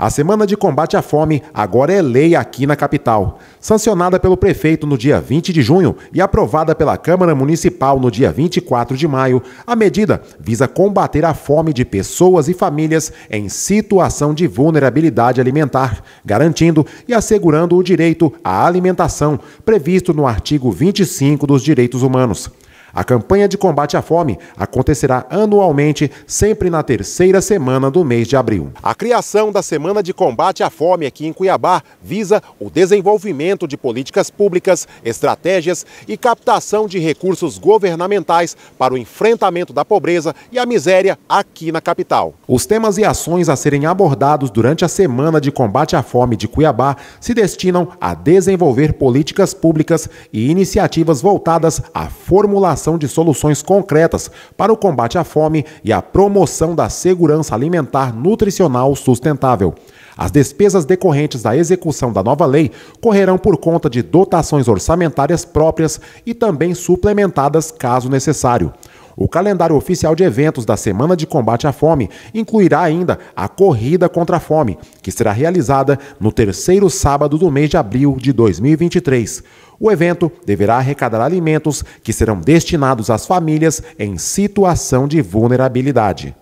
A semana de combate à fome agora é lei aqui na capital. Sancionada pelo prefeito no dia 20 de junho e aprovada pela Câmara Municipal no dia 24 de maio, a medida visa combater a fome de pessoas e famílias em situação de vulnerabilidade alimentar, garantindo e assegurando o direito à alimentação previsto no artigo 25 dos Direitos Humanos. A campanha de combate à fome acontecerá anualmente, sempre na terceira semana do mês de abril. A criação da Semana de Combate à Fome aqui em Cuiabá visa o desenvolvimento de políticas públicas, estratégias e captação de recursos governamentais para o enfrentamento da pobreza e a miséria aqui na capital. Os temas e ações a serem abordados durante a Semana de Combate à Fome de Cuiabá se destinam a desenvolver políticas públicas e iniciativas voltadas à formulação de soluções concretas para o combate à fome e a promoção da segurança alimentar nutricional sustentável. As despesas decorrentes da execução da nova lei correrão por conta de dotações orçamentárias próprias e também suplementadas caso necessário. O calendário oficial de eventos da Semana de Combate à Fome incluirá ainda a Corrida contra a Fome, que será realizada no terceiro sábado do mês de abril de 2023. O evento deverá arrecadar alimentos que serão destinados às famílias em situação de vulnerabilidade.